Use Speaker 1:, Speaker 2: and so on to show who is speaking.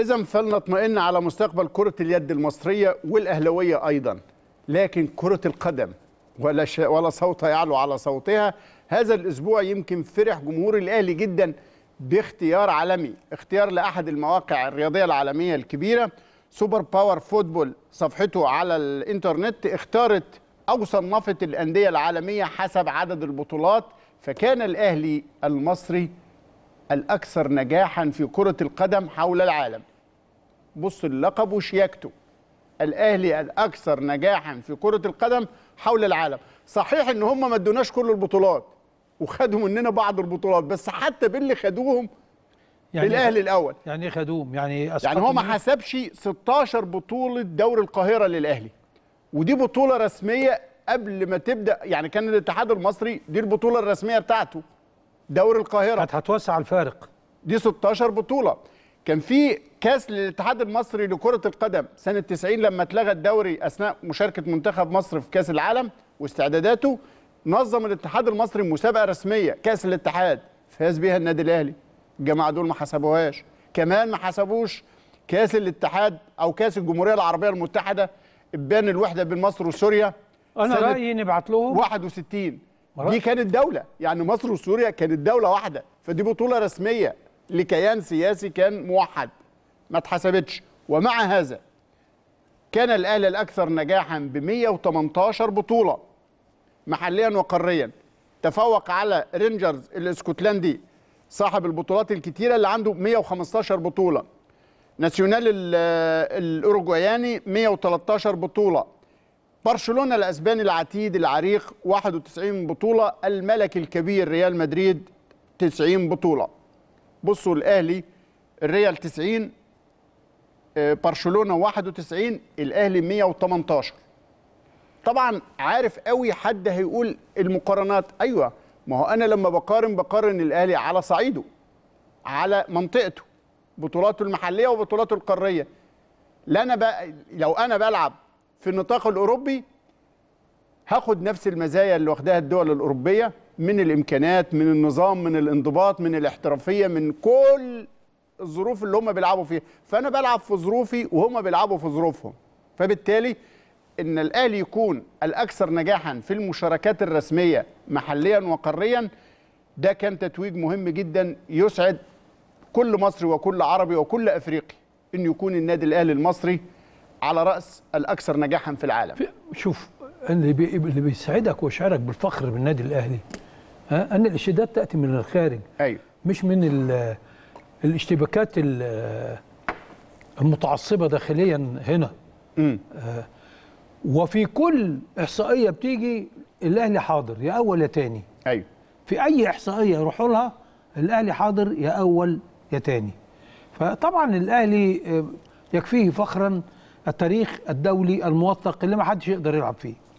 Speaker 1: إذا فلنطمئن على مستقبل كرة اليد المصرية والاهلاويه أيضا لكن كرة القدم ولا ش... ولا صوت يعلو على صوتها هذا الأسبوع يمكن فرح جمهور الأهلي جدا باختيار عالمي اختيار لأحد المواقع الرياضية العالمية الكبيرة سوبر باور فوتبول صفحته على الانترنت اختارت أو صنفت الأندية العالمية حسب عدد البطولات فكان الأهلي المصري الأكثر نجاحا في كرة القدم حول العالم بص اللقب وشياكته الاهلي الاكثر نجاحا في كره القدم حول العالم صحيح ان هم ما ادوناش كل البطولات وخدوا مننا بعض البطولات بس حتى باللي خدوهم يعني الاهلي الاول
Speaker 2: يعني ايه خدوهم يعني
Speaker 1: يعني هو ما حسبش 16 بطوله دوري القاهره للاهلي ودي بطوله رسميه قبل ما تبدا يعني كان الاتحاد المصري دي البطوله الرسميه بتاعته دوري القاهره هتوسع الفارق دي 16 بطوله كان في كاس للاتحاد المصري لكره القدم سنه 90 لما اتلغى الدوري اثناء مشاركه منتخب مصر في كاس العالم واستعداداته نظم الاتحاد المصري مسابقه رسميه كاس الاتحاد فاز بيها النادي الاهلي الجماعه دول ما حسبوهاش كمان ما حسبوش كاس الاتحاد او كاس الجمهوريه العربيه المتحده ابان الوحده بين مصر وسوريا انا رايي نبعت لهم 61 دي كانت دوله يعني مصر وسوريا كانت دوله واحده فدي بطوله رسميه لكيان سياسي كان موحد ما اتحسبتش ومع هذا كان الاهلي الاكثر نجاحا ب 118 بطوله محليا وقاريا تفوق على رينجرز الاسكتلندي صاحب البطولات الكتيره اللي عنده 115 بطوله ناسيونال الاوروجواياني 113 بطوله برشلونه الاسباني العتيد العريق 91 بطوله الملك الكبير ريال مدريد 90 بطوله بصوا الاهلي الريال 90 آه، برشلونه 91 الاهلي 118 طبعا عارف قوي حد هيقول المقارنات ايوه ما هو انا لما بقارن بقارن الاهلي على صعيده على منطقته بطولاته المحليه وبطولاته القاريه لا انا بقى لو انا بلعب في النطاق الاوروبي هاخد نفس المزايا اللي واخدها الدول الاوروبيه من الامكانات من النظام من الانضباط من الاحترافيه من كل الظروف اللي هم بيلعبوا فيها فانا بلعب في ظروفي وهم بيلعبوا في ظروفهم فبالتالي ان الاهلي يكون الاكثر نجاحا في المشاركات الرسميه محليا وقاريا ده كان تتويج مهم جدا يسعد كل مصري وكل عربي وكل افريقي ان يكون النادي الاهلي المصري على راس الاكثر نجاحا في العالم
Speaker 2: شوف اللي بيسعدك ويشعرك بالفخر بالنادي الاهلي ان الاشادات تاتي من الخارج ايوه مش من الاشتباكات المتعصبه داخليا هنا امم وفي كل احصائيه بتيجي الاهلي حاضر يا اول يا تاني ايوه في اي احصائيه يروحوا لها الاهلي حاضر يا اول يا تاني فطبعا الاهلي آه، يكفيه فخرا التاريخ الدولي الموثق اللي ما حدش يقدر يلعب فيه